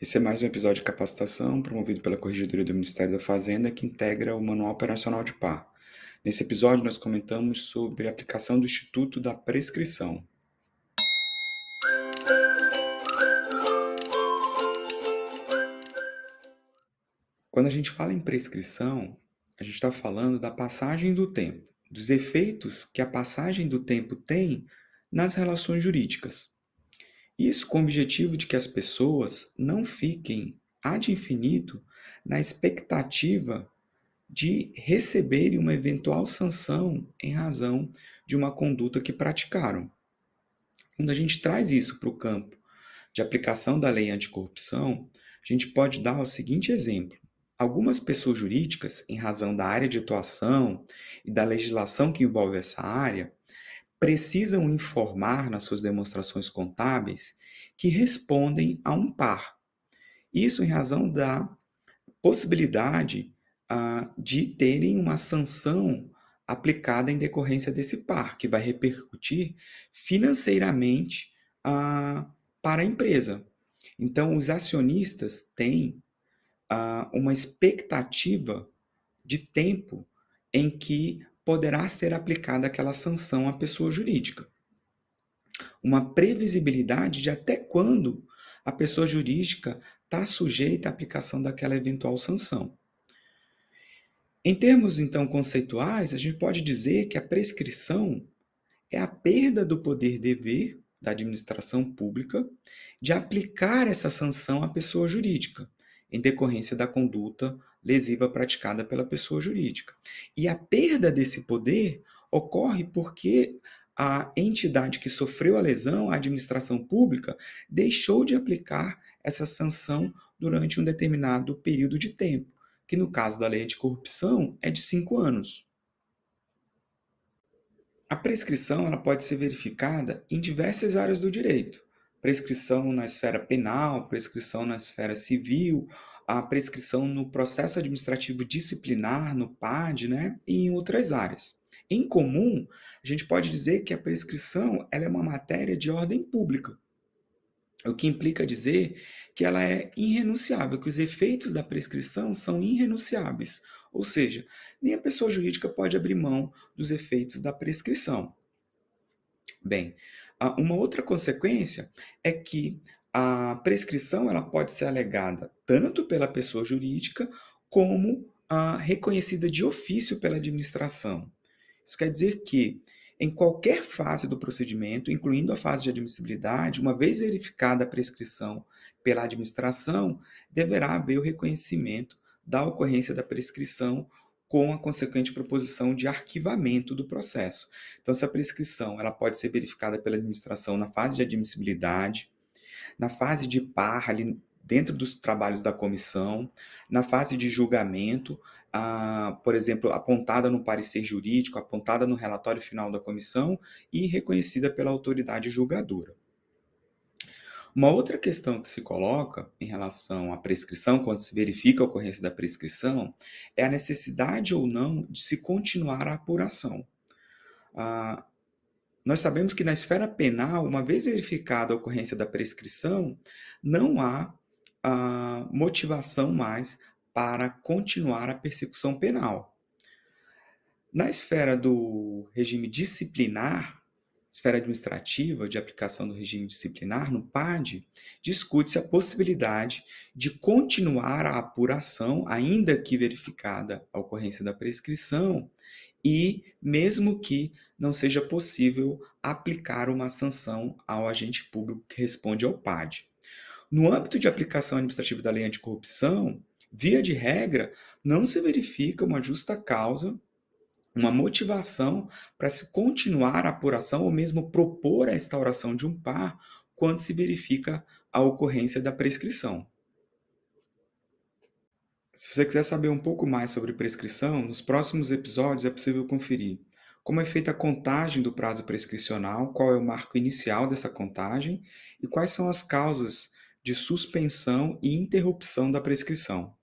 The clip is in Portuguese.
Esse é mais um episódio de capacitação promovido pela Corregedoria do Ministério da Fazenda que integra o Manual Operacional de Par. Nesse episódio, nós comentamos sobre a aplicação do Instituto da Prescrição. Quando a gente fala em prescrição, a gente está falando da passagem do tempo, dos efeitos que a passagem do tempo tem nas relações jurídicas. Isso com o objetivo de que as pessoas não fiquem ad infinito na expectativa de receberem uma eventual sanção em razão de uma conduta que praticaram. Quando a gente traz isso para o campo de aplicação da lei anticorrupção, a gente pode dar o seguinte exemplo. Algumas pessoas jurídicas, em razão da área de atuação e da legislação que envolve essa área, precisam informar nas suas demonstrações contábeis que respondem a um par. Isso em razão da possibilidade ah, de terem uma sanção aplicada em decorrência desse par, que vai repercutir financeiramente ah, para a empresa. Então, os acionistas têm ah, uma expectativa de tempo em que poderá ser aplicada aquela sanção à pessoa jurídica. Uma previsibilidade de até quando a pessoa jurídica está sujeita à aplicação daquela eventual sanção. Em termos então conceituais, a gente pode dizer que a prescrição é a perda do poder dever da administração pública de aplicar essa sanção à pessoa jurídica, em decorrência da conduta lesiva praticada pela pessoa jurídica. E a perda desse poder ocorre porque a entidade que sofreu a lesão, a administração pública, deixou de aplicar essa sanção durante um determinado período de tempo, que no caso da lei de corrupção é de cinco anos. A prescrição ela pode ser verificada em diversas áreas do direito prescrição na esfera penal, prescrição na esfera civil, a prescrição no processo administrativo disciplinar, no PAD, né, e em outras áreas. Em comum, a gente pode dizer que a prescrição ela é uma matéria de ordem pública, o que implica dizer que ela é irrenunciável, que os efeitos da prescrição são irrenunciáveis, ou seja, nem a pessoa jurídica pode abrir mão dos efeitos da prescrição. Bem, ah, uma outra consequência é que a prescrição ela pode ser alegada tanto pela pessoa jurídica como a reconhecida de ofício pela administração. Isso quer dizer que, em qualquer fase do procedimento, incluindo a fase de admissibilidade, uma vez verificada a prescrição pela administração, deverá haver o reconhecimento da ocorrência da prescrição com a consequente proposição de arquivamento do processo. Então, essa prescrição ela pode ser verificada pela administração na fase de admissibilidade, na fase de parra, ali dentro dos trabalhos da comissão, na fase de julgamento, ah, por exemplo, apontada no parecer jurídico, apontada no relatório final da comissão e reconhecida pela autoridade julgadora. Uma outra questão que se coloca em relação à prescrição, quando se verifica a ocorrência da prescrição, é a necessidade ou não de se continuar a apuração. Ah, nós sabemos que na esfera penal, uma vez verificada a ocorrência da prescrição, não há ah, motivação mais para continuar a persecução penal. Na esfera do regime disciplinar, esfera administrativa de aplicação do regime disciplinar, no PAD, discute-se a possibilidade de continuar a apuração, ainda que verificada a ocorrência da prescrição, e mesmo que não seja possível aplicar uma sanção ao agente público que responde ao PAD. No âmbito de aplicação administrativa da lei anticorrupção, via de regra, não se verifica uma justa causa uma motivação para se continuar a apuração ou mesmo propor a instauração de um par quando se verifica a ocorrência da prescrição. Se você quiser saber um pouco mais sobre prescrição, nos próximos episódios é possível conferir como é feita a contagem do prazo prescricional, qual é o marco inicial dessa contagem e quais são as causas de suspensão e interrupção da prescrição.